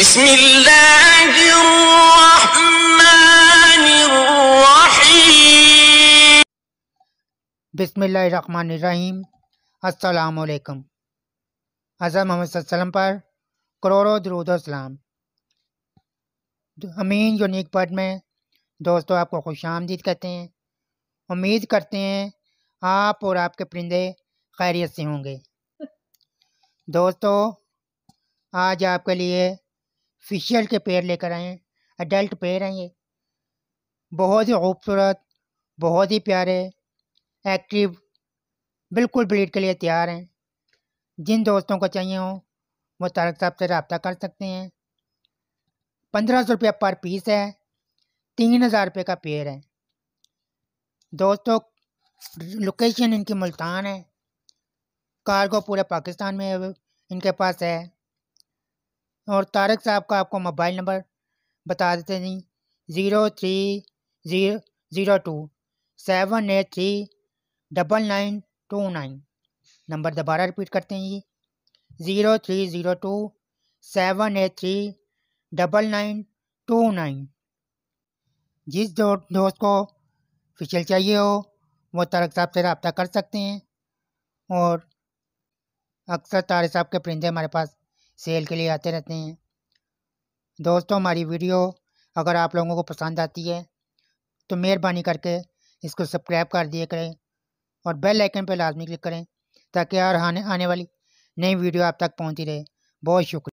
بسم الله الرحمن الرحيم अस्सलाम वालेकुम हज़रत मोहम्मद वसल्लम पर करोड़ों दरूद सलाम अमीन यूनिक पद में दोस्तों आपको खुश आमदीद कहते हैं उम्मीद करते हैं आप और आपके परिंदे खैरियत से होंगे दोस्तों आज आपके लिए फिशियल के पेड़ लेकर आए हैं अडल्ट पेड़ हैं ये बहुत ही खूबसूरत बहुत ही प्यारे एक्टिव बिल्कुल ब्रीड के लिए तैयार हैं जिन दोस्तों को चाहिए हो वो तारक साहब से रबता कर सकते हैं पंद्रह सौ रुपया पर पीस है तीन हज़ार रुपये का पेड़ है दोस्तों लोकेशन इनकी मुल्तान है कार्गो पूरे पाकिस्तान में इनके पास है और तारक साहब का आपको मोबाइल नंबर बता देते जी zero three zero zero two seven eight three double nine two nine नंबर दोबारा रिपीट करते हैं जी zero three zero two seven eight three double nine two nine जिस दो, दोस्त को फिशल चाहिए हो वो तारक साहब से रबता कर सकते हैं और अक्सर तारक साहब के परिंदे हमारे पास सेल के लिए आते रहते हैं दोस्तों हमारी वीडियो अगर आप लोगों को पसंद आती है तो मेहरबानी करके इसको सब्सक्राइब कर दिया करें और बेल आइकन पर लाजमी क्लिक करें ताकि हर आने आने वाली नई वीडियो आप तक पहुँची रहे बहुत शुक्रिया